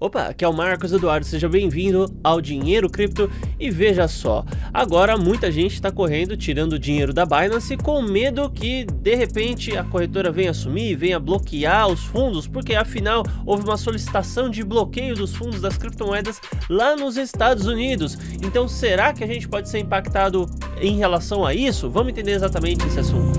Opa, aqui é o Marcos Eduardo, seja bem-vindo ao Dinheiro Cripto e veja só, agora muita gente está correndo tirando o dinheiro da Binance com medo que de repente a corretora venha assumir, venha bloquear os fundos, porque afinal houve uma solicitação de bloqueio dos fundos das criptomoedas lá nos Estados Unidos. Então será que a gente pode ser impactado em relação a isso? Vamos entender exatamente esse assunto.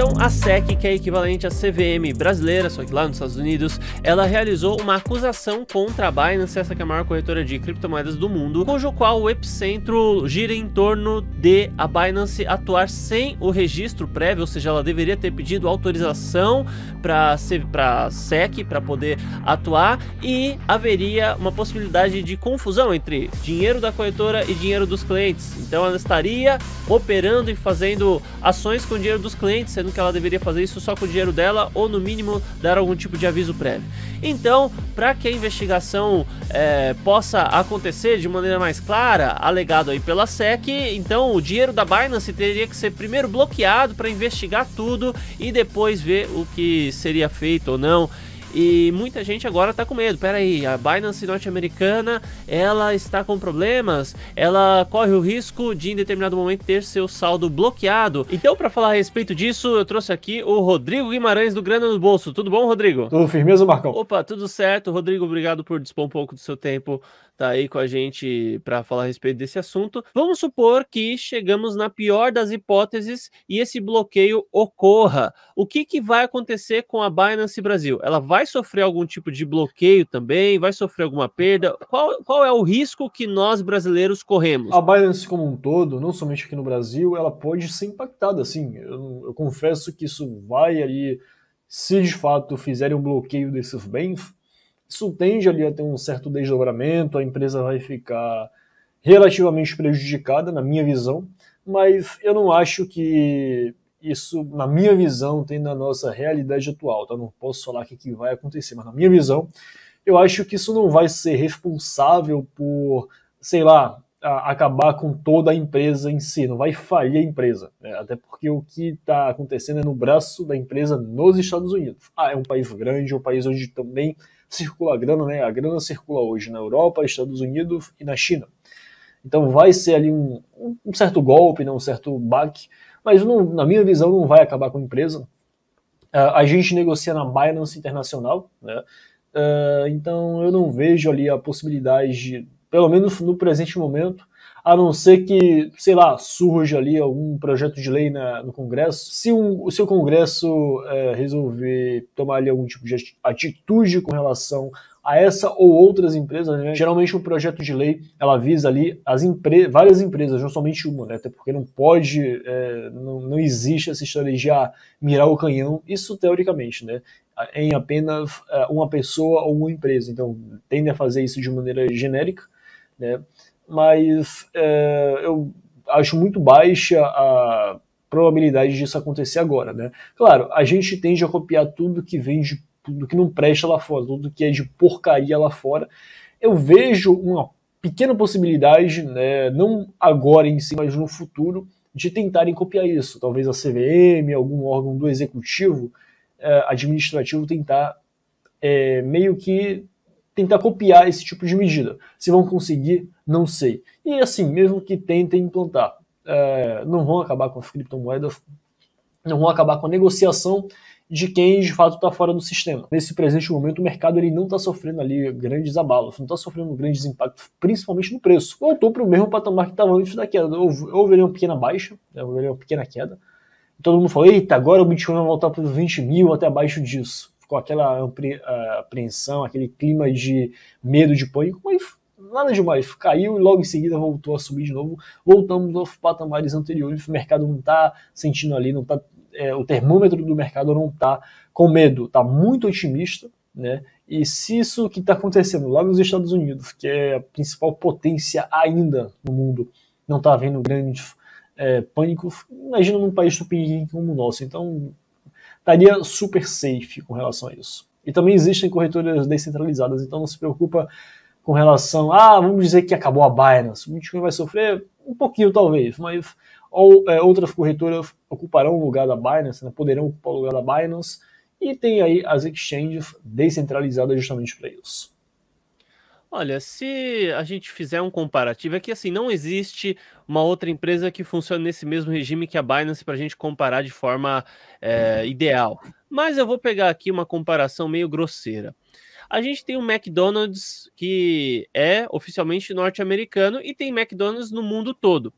Então, a SEC, que é equivalente à CVM brasileira, só que lá nos Estados Unidos, ela realizou uma acusação contra a Binance, essa que é a maior corretora de criptomoedas do mundo, cujo qual o epicentro gira em torno de a Binance atuar sem o registro prévio, ou seja, ela deveria ter pedido autorização para a SEC para poder atuar e haveria uma possibilidade de confusão entre dinheiro da corretora e dinheiro dos clientes. Então, ela estaria operando e fazendo ações com dinheiro dos clientes, sendo que ela deveria fazer isso só com o dinheiro dela ou no mínimo dar algum tipo de aviso prévio. Então, para que a investigação é, possa acontecer de maneira mais clara, alegado aí pela SEC, então o dinheiro da Binance teria que ser primeiro bloqueado para investigar tudo e depois ver o que seria feito ou não. E muita gente agora tá com medo. Pera aí, a Binance norte-americana, ela está com problemas, ela corre o risco de em determinado momento ter seu saldo bloqueado. Então, para falar a respeito disso, eu trouxe aqui o Rodrigo Guimarães do Grana no Bolso. Tudo bom, Rodrigo? Tudo firmeza, Marcão? Opa, tudo certo. Rodrigo, obrigado por dispor um pouco do seu tempo tá aí com a gente para falar a respeito desse assunto. Vamos supor que chegamos na pior das hipóteses e esse bloqueio ocorra. O que que vai acontecer com a Binance Brasil? Ela vai vai sofrer algum tipo de bloqueio também? Vai sofrer alguma perda? Qual, qual é o risco que nós brasileiros corremos? A Binance como um todo, não somente aqui no Brasil, ela pode ser impactada, assim. Eu, eu confesso que isso vai ali, se de fato fizerem um bloqueio desses bens, isso tende ali a ter um certo desdobramento, a empresa vai ficar relativamente prejudicada, na minha visão, mas eu não acho que isso, na minha visão, tem na nossa realidade atual, tá? Não posso falar o que, que vai acontecer, mas na minha visão, eu acho que isso não vai ser responsável por, sei lá, acabar com toda a empresa em si, não vai falir a empresa. Né? Até porque o que está acontecendo é no braço da empresa nos Estados Unidos. Ah, é um país grande, um país onde também circula a grana, né? A grana circula hoje na Europa, Estados Unidos e na China. Então vai ser ali um, um certo golpe, né? um certo baque mas não, na minha visão não vai acabar com a empresa. Uh, a gente negocia na Binance Internacional, né? Uh, então eu não vejo ali a possibilidade de, pelo menos no presente momento, a não ser que, sei lá, surja ali algum projeto de lei na, no Congresso. Se, um, se o Congresso é, resolver tomar ali algum tipo de atitude com relação a essa ou outras empresas. Né? Geralmente um projeto de lei ela visa ali as empre várias empresas, não somente uma, né? até porque não pode, é, não, não existe essa história de ah, mirar o canhão, isso teoricamente, né? em apenas é, uma pessoa ou uma empresa. Então, tende a fazer isso de maneira genérica, né? mas é, eu acho muito baixa a probabilidade disso acontecer agora, né? Claro, a gente tende a copiar tudo que vem de do que não presta lá fora, tudo que é de porcaria lá fora. Eu vejo uma pequena possibilidade, né, não agora em si, mas no futuro, de tentarem copiar isso. Talvez a CVM, algum órgão do executivo eh, administrativo tentar eh, meio que tentar copiar esse tipo de medida. Se vão conseguir, não sei. E assim, mesmo que tentem implantar, eh, não vão acabar com as criptomoedas, não vão acabar com a negociação de quem de fato está fora do sistema. Nesse presente momento, o mercado ele não está sofrendo ali grandes abalos, não está sofrendo grandes impactos, principalmente no preço. Voltou para o mesmo patamar que estava antes da queda. Houve uma pequena baixa, né, houve uma pequena queda. Todo mundo falou: eita, agora o Bitcoin vai voltar para os 20 mil até abaixo disso. Ficou aquela apreensão, aquele clima de medo, de pânico, mas nada demais, caiu e logo em seguida voltou a subir de novo. Voltamos aos patamares anteriores, o mercado não está sentindo ali, não está é, o termômetro do mercado não está com medo, está muito otimista, né? E se isso que está acontecendo lá nos Estados Unidos, que é a principal potência ainda no mundo, não está havendo grande é, pânico, imagina num país tupiniquim como o nosso. Então, estaria super safe com relação a isso. E também existem corretoras descentralizadas, então não se preocupa com relação, ah, vamos dizer que acabou a Binance, o Bitcoin vai sofrer um pouquinho talvez, mas ou é, outras corretoras ocuparão o lugar da Binance, né, poderão ocupar o lugar da Binance, e tem aí as exchanges descentralizadas justamente para isso. Olha, se a gente fizer um comparativo, é que assim, não existe uma outra empresa que funcione nesse mesmo regime que a Binance para a gente comparar de forma é, ideal. Mas eu vou pegar aqui uma comparação meio grosseira. A gente tem o McDonald's, que é oficialmente norte-americano, e tem McDonald's no mundo todo.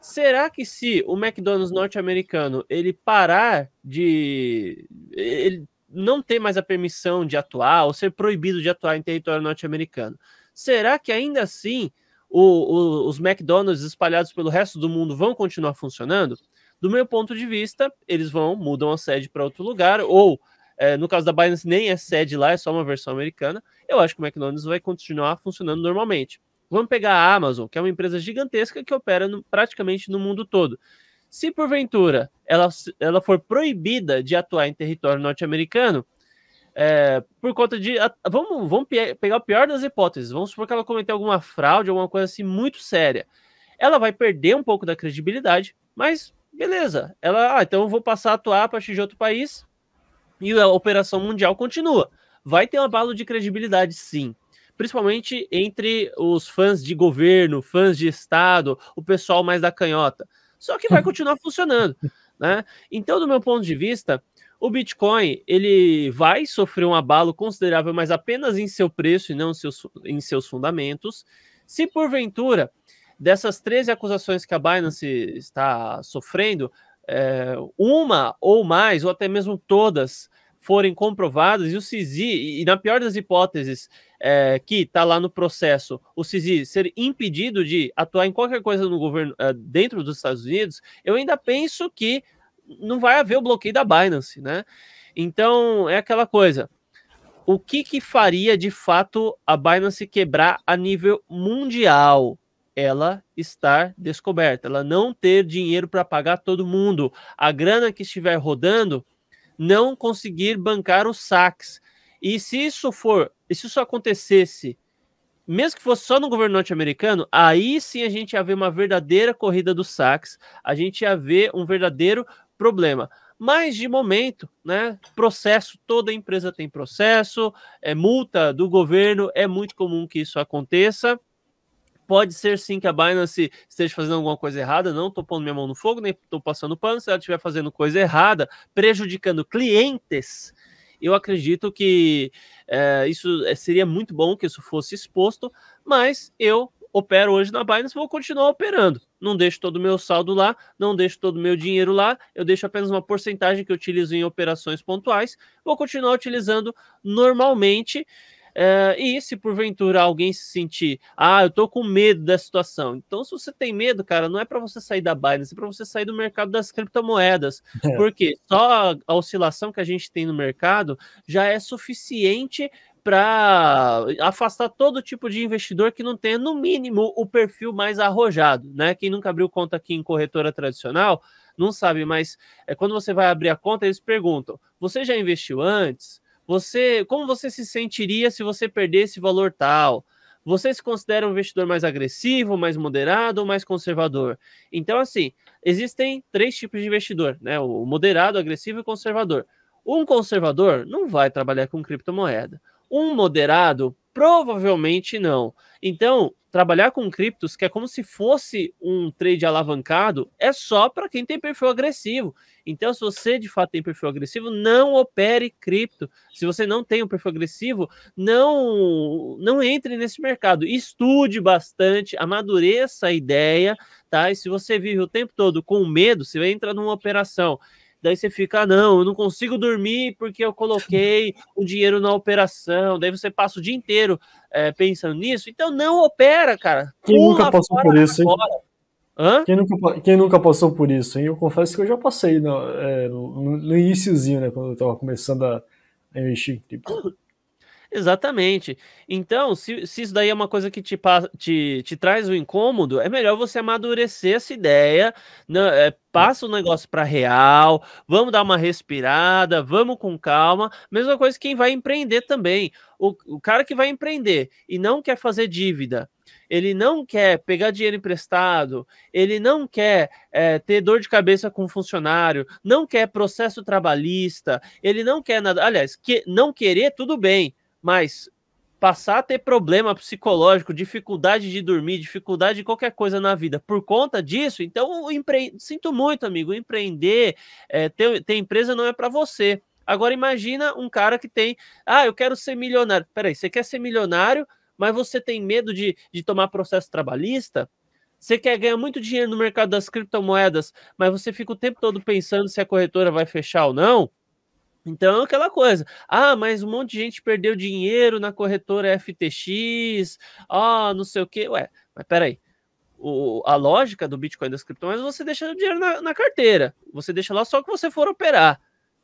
Será que se o McDonald's norte-americano ele parar de ele não ter mais a permissão de atuar ou ser proibido de atuar em território norte-americano, será que ainda assim o, o, os McDonald's espalhados pelo resto do mundo vão continuar funcionando? Do meu ponto de vista, eles vão mudam a sede para outro lugar ou é, no caso da Binance nem é sede lá, é só uma versão americana. Eu acho que o McDonald's vai continuar funcionando normalmente. Vamos pegar a Amazon, que é uma empresa gigantesca que opera no, praticamente no mundo todo. Se porventura ela, ela for proibida de atuar em território norte-americano, é, por conta de. Vamos, vamos pegar o pior das hipóteses. Vamos supor que ela cometeu alguma fraude, alguma coisa assim muito séria. Ela vai perder um pouco da credibilidade, mas beleza. Ela, ah, então eu vou passar a atuar a partir de outro país e a operação mundial continua. Vai ter um abalo de credibilidade, sim principalmente entre os fãs de governo, fãs de Estado, o pessoal mais da canhota. Só que vai continuar funcionando, né? Então, do meu ponto de vista, o Bitcoin ele vai sofrer um abalo considerável, mas apenas em seu preço e não seus, em seus fundamentos. Se porventura dessas 13 acusações que a Binance está sofrendo, é, uma ou mais, ou até mesmo todas, forem comprovadas e o CISI, e na pior das hipóteses, é, que está lá no processo, o CISI ser impedido de atuar em qualquer coisa no governo é, dentro dos Estados Unidos, eu ainda penso que não vai haver o bloqueio da Binance, né? Então é aquela coisa. O que, que faria de fato a Binance quebrar a nível mundial? ela estar descoberta, ela não ter dinheiro para pagar todo mundo. A grana que estiver rodando não conseguir bancar os saques. E se isso for, e se isso acontecesse, mesmo que fosse só no governo norte-americano, aí sim a gente ia ver uma verdadeira corrida dos saques, a gente ia ver um verdadeiro problema. Mas de momento, né? Processo, toda empresa tem processo, é multa do governo, é muito comum que isso aconteça. Pode ser sim que a Binance esteja fazendo alguma coisa errada, não estou pondo minha mão no fogo, nem estou passando pano. Se ela estiver fazendo coisa errada, prejudicando clientes, eu acredito que é, isso é, seria muito bom que isso fosse exposto, mas eu opero hoje na Binance, vou continuar operando. Não deixo todo o meu saldo lá, não deixo todo o meu dinheiro lá, eu deixo apenas uma porcentagem que eu utilizo em operações pontuais, vou continuar utilizando normalmente. Eh, e se porventura alguém se sentir, ah, eu tô com medo da situação. Então, se você tem medo, cara, não é para você sair da Binance, é para você sair do mercado das criptomoedas. É. Porque só a, oscilação que a gente tem no mercado já é suficiente para afastar todo tipo de investidor que não tenha, no mínimo, o perfil mais arrojado, né? Quem nunca abriu conta aqui em corretora tradicional não sabe, mas é, quando você vai abrir a conta, eles perguntam: você já investiu antes? Você, como você se sentiria se você perdesse valor tal? Você se considera um investidor mais agressivo, mais moderado ou mais conservador? Então, assim, existem três tipos de investidor, né? O moderado, agressivo e conservador. Um conservador não vai trabalhar com criptomoeda. Um moderado Provavelmente não. Então, trabalhar com criptos, que é como se fosse um trade alavancado, é só para quem tem perfil agressivo. Então, se você de fato tem perfil agressivo, não opere cripto. Se você não tem um perfil agressivo, não não entre nesse mercado. Estude bastante, amadureça a ideia, tá? E se você vive o tempo todo com medo, você vai entrar numa operação daí você fica, ah, não, eu não consigo dormir porque eu coloquei o dinheiro na operação, daí você passa o dia inteiro é, pensando nisso, então não opera, cara. Quem Pula nunca passou por isso, hein? Quem nunca, quem nunca passou por isso, hein? Eu confesso que eu já passei é, no, é, no iníciozinho, né? Quando eu tava começando a, a investir em cripto. Exatamente. Então, se, se isso daí é uma coisa que te, te, te traz o um incômodo, é melhor você amadurecer essa ideia, não, né? é, passa o negócio para real, vamos dar uma respirada, vamos com calma. Mesma coisa quem vai empreender também. O, o cara que vai empreender e não quer fazer dívida, ele não quer pegar dinheiro emprestado, ele não quer é, ter dor de cabeça com funcionário, não quer processo trabalhista, ele não quer nada. Aliás, que não querer, tudo bem. Mas passar a ter problema psicológico, dificuldade de dormir, dificuldade de qualquer coisa na vida por conta disso, então empre... sinto muito, amigo, empreender, é, ter, ter empresa não é para você. Agora imagina um cara que tem, ah, eu quero ser milionário. Peraí, você quer ser milionário, mas você tem medo de, de tomar processo trabalhista? Você quer ganhar muito dinheiro no mercado das criptomoedas, mas você fica o tempo todo pensando se a corretora vai fechar ou não? Então, é aquela coisa. Ah, mas um monte de gente perdeu dinheiro na corretora FTX. Ah, não sei o quê. Ué, mas peraí. O, a lógica do Bitcoin das criptomoedas é você deixa o dinheiro na, na, carteira. Você deixa lá só que você for operar.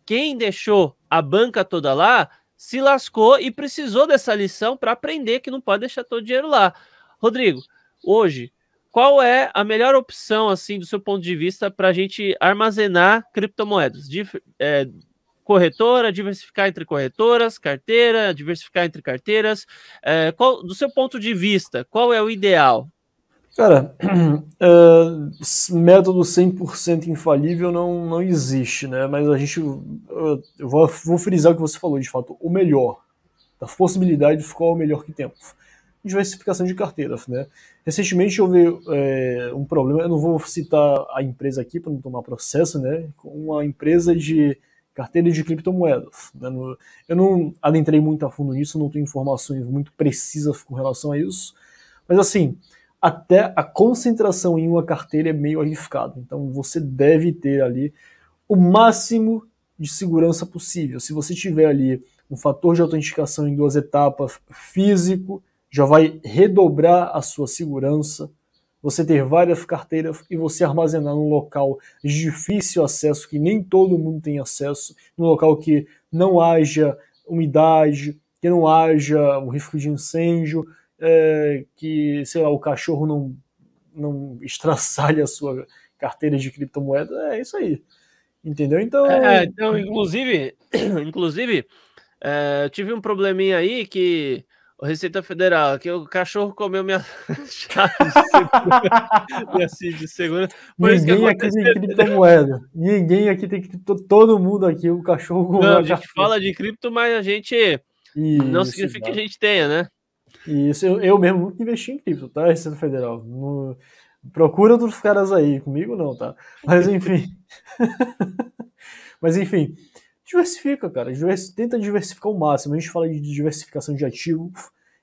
Quem deixou a banca toda lá se lascou e precisou dessa lição para aprender que não pode deixar todo o dinheiro lá. Rodrigo, hoje, qual é a melhor opção, assim, do seu ponto de vista, para a gente armazenar criptomoedas? De, eh, é, corretora, diversificar entre corretoras, carteira, diversificar entre carteiras. É, qual, do seu ponto de vista, qual é o ideal? Cara, é, método 100% infalível não, não existe, né? Mas a gente. eu vou, vou frisar o que você falou, de fato, o melhor. A possibilidade de ficar o melhor que temos. Diversificação de carteira, né? Recentemente houve é, um problema, eu não vou citar a empresa aqui para não tomar processo, né? Uma empresa de carteira de criptomoedas. Né? Eu não adentrei muito a fundo nisso, não tenho informações muito precisas com relação a isso, mas assim, até a concentração em uma carteira é meio arriscada. Então você deve ter ali o máximo de segurança possível. Se você tiver ali um fator de autenticação em duas etapas físico, já vai redobrar a sua segurança você ter várias carteiras e você armazenar num local de difícil acesso, que nem todo mundo tem acesso, num local que não haja umidade, que não haja o risco de incêndio, é, que, sei lá, o cachorro não, não estraçalhe a sua carteira de criptomoeda, é isso aí. Entendeu? Então. É, é então, inclusive, inclusive, é, tive um probleminha aí que Receita Federal, que o cachorro comeu minha chave de segurança. de Por Ninguém aqui tem criptomoeda. Ninguém aqui tem cripto. Todo mundo aqui, o cachorro comeu. Não, a gente cachorro. fala de cripto, mas a gente. Isso, não significa que a gente tenha, né? Isso, eu, eu mesmo nunca investi em cripto, tá? Receita Federal. No... Procura outros caras aí, comigo não, tá? Mas enfim. mas enfim diversifica, cara. tenta diversificar o máximo. A gente fala de diversificação de ativo,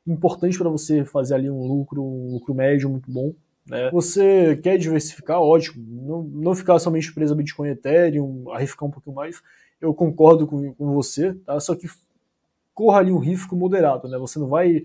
importante para você fazer ali um lucro, um lucro médio muito bom. Né? É. Você quer diversificar, ótimo. Não, não ficar somente preso a Bitcoin Ethereum, arriscar um pouquinho mais. Eu concordo com, com você, tá? Só que corra ali um risco moderado, né? Você não vai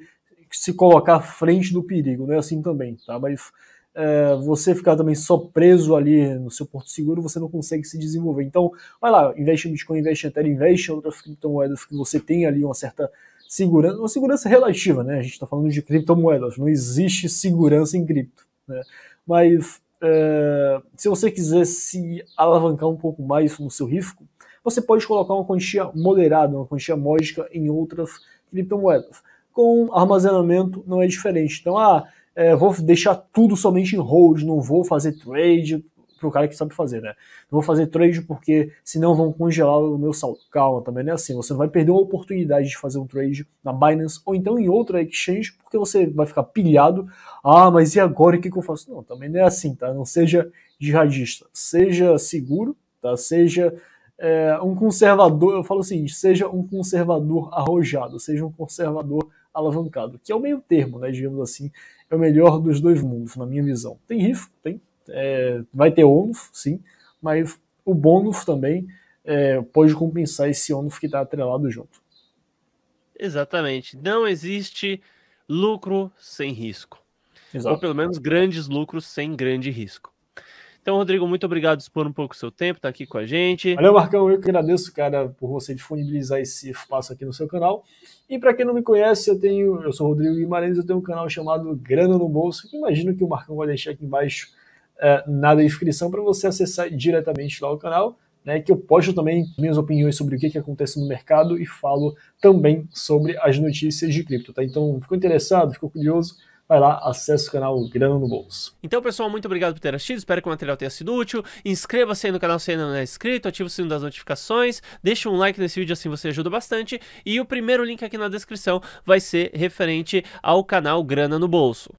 se colocar à frente do perigo, não é assim também, tá? Mas é, você ficar também só preso ali no seu porto seguro, você não consegue se desenvolver. Então, vai lá, investe em Bitcoin, investe em Ethereum, investe em outras criptomoedas que você tem ali uma certa segurança, uma segurança relativa, né? A gente está falando de criptomoedas, não existe segurança em cripto, né? Mas é, se você quiser se alavancar um pouco mais no seu risco, você pode colocar uma quantia moderada, uma quantia módica em outras criptomoedas. Com armazenamento não é diferente. Então, ah, é, vou deixar tudo somente em hold, não vou fazer trade para o cara que sabe fazer, né? Não vou fazer trade porque senão vão congelar o meu saldo. Calma, também não é assim. Você vai perder uma oportunidade de fazer um trade na Binance ou então em outra exchange porque você vai ficar pilhado. Ah, mas e agora o que, que eu faço? Não, também não é assim, tá? Não seja jihadista. Seja seguro, tá? Seja é, um conservador. Eu falo o seguinte: seja um conservador arrojado, seja um conservador alavancado, que é o meio termo, né, digamos assim, é o melhor dos dois mundos, na minha visão. Tem risco, tem, é, vai ter ônus, sim, mas o bônus também é, pode compensar esse ônus que está atrelado junto. Exatamente. Não existe lucro sem risco. Exato. Ou pelo menos grandes lucros sem grande risco. Então, Rodrigo, muito obrigado por um pouco o seu tempo, tá aqui com a gente. Valeu, Marcão. Eu que agradeço, cara, por você disponibilizar esse espaço aqui no seu canal. E para quem não me conhece, eu tenho, eu sou Rodrigo Guimarães, eu tenho um canal chamado Grana no Bolso, que imagino que o Marcão vai deixar aqui embaixo é, na descrição para você acessar diretamente lá o canal. Né, que eu posto também minhas opiniões sobre o que, que acontece no mercado e falo também sobre as notícias de cripto. Tá? Então, ficou interessado, ficou curioso? vai lá, acessa o canal Grana no Bolso. Então, pessoal, muito obrigado por ter assistido, espero que o material tenha sido útil. Inscreva-se aí no canal se ainda não é inscrito, ative o sino das notificações, deixe um like nesse vídeo, assim você ajuda bastante. E o primeiro link aqui na descrição vai ser referente ao canal Grana no Bolso.